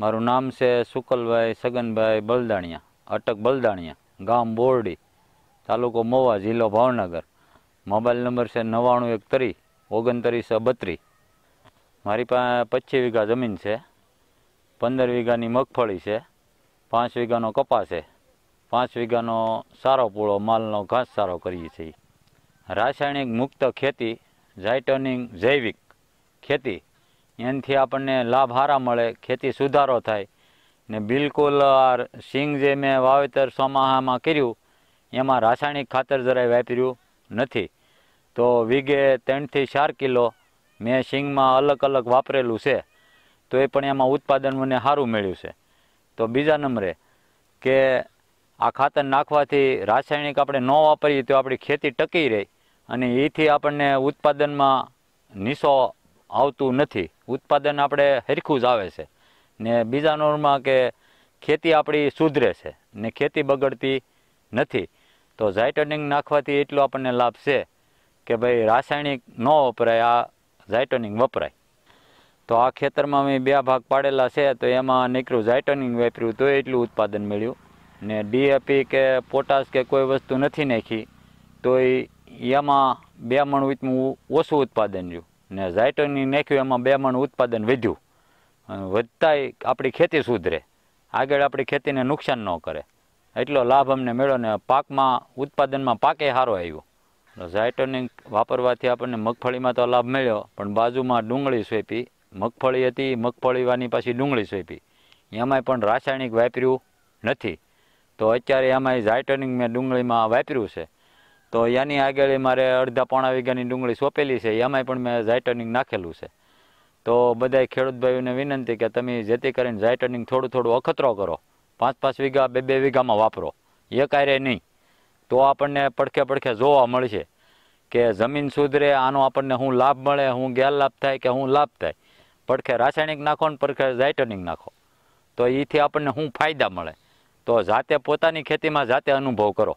મારું નામ છે શુકલભાઈ સગનભાઈ બલદાણિયા અટક બલદાણિયા ગામ બોરડી તાલુકો મોવા જિલ્લો ભાવનગર મોબાઈલ નંબર છે નવ્વાણું એક ત્રી ઓગણત્રીસ બત્રીસ મારી પાસે પચીસ વીઘા જમીન છે પંદર વીઘાની મગફળી છે પાંચ વીઘાનો કપાસ છે પાંચ વીઘાનો સારો પૂળો માલનો ઘાસ સારો કરીએ છીએ રાસાયણિક મુક્ત ખેતી જાયટનિંગ જૈવિક ખેતી એનાથી આપણને લાભ હારા મળે ખેતી સુધારો થાય ને બિલકુલ આ સિંગ જે મેં વાવેતર ચોમાહામાં કર્યું એમાં રાસાયણિક ખાતર જરાય વાપર્યું નથી તો વીઘે ત્રણથી ચાર કિલો મેં સિંગમાં અલગ અલગ વાપરેલું છે તો એ પણ એમાં ઉત્પાદન મને સારું મળ્યું છે તો બીજા નંબરે કે આ ખાતર નાખવાથી રાસાયણિક આપણે ન વાપરીએ તો આપણી ખેતી ટકી રહે અને એથી આપણને ઉત્પાદનમાં નિશો આવતું નથી ઉત્પાદન આપણે હરખું જ આવે છે ને બીજા નોરમાં કે ખેતી આપણી સુધરે છે ને ખેતી બગડતી નથી તો ઝાઇટનિંગ નાખવાથી એટલો આપણને લાભ છે કે ભાઈ રાસાયણિક ન વપરાય આ ઝાઇટનિંગ વપરાય તો આ ખેતરમાં મેં બે ભાગ પાડેલા છે તો એમાં નીકળ્યું ઝાઇટનિંગ વાપર્યું તો એટલું ઉત્પાદન મળ્યું ને ડીએપી કે પોટાશ કે કોઈ વસ્તુ નથી નાખી તો એમાં બે મણ ઓછું ઉત્પાદન રહ્યું ને ઝાયટોની નાખ્યું એમાં બે મણ ઉત્પાદન વધ્યું વધતાંય આપણી ખેતી સુધરે આગળ આપણી ખેતીને નુકસાન ન કરે એટલો લાભ અમને મળ્યો ને પાકમાં ઉત્પાદનમાં પાકે સારો આવ્યો ઝાયટોનિક વાપરવાથી આપણને મગફળીમાં તો લાભ મળ્યો પણ બાજુમાં ડુંગળી સોંપી મગફળી હતી મગફળીવાની પાછી ડુંગળી સોંપી એમાંય પણ રાસાયણિક વાપર્યું નથી તો અત્યારે એમાંય ઝાયટોનિક મેં ડુંગળીમાં વાપર્યું છે તો એની આગળ મારે અડધા પોણા વીઘાની ડુંગળી સોંપેલી છે એમાંય પણ મેં ઝાઇટનિંગ નાખેલું છે તો બધાય ખેડૂત ભાઈઓને વિનંતી કે તમે જેથી કરીને ઝાઇટનિંગ થોડું થોડું અખતરો કરો પાંચ પાંચ વીઘા બે બે વીઘામાં વાપરો એક આરે નહીં તો આપણને પડખે પડખે જોવા મળશે કે જમીન સુધરે આનો આપણને શું લાભ મળે શું ગેરલાભ થાય કે શું લાભ થાય પડખે રાસાયણિક નાખો ને પડખે ઝાઇટનિંગ નાખો તો એથી આપણને શું ફાયદા મળે તો જાતે પોતાની ખેતીમાં જાતે અનુભવ કરો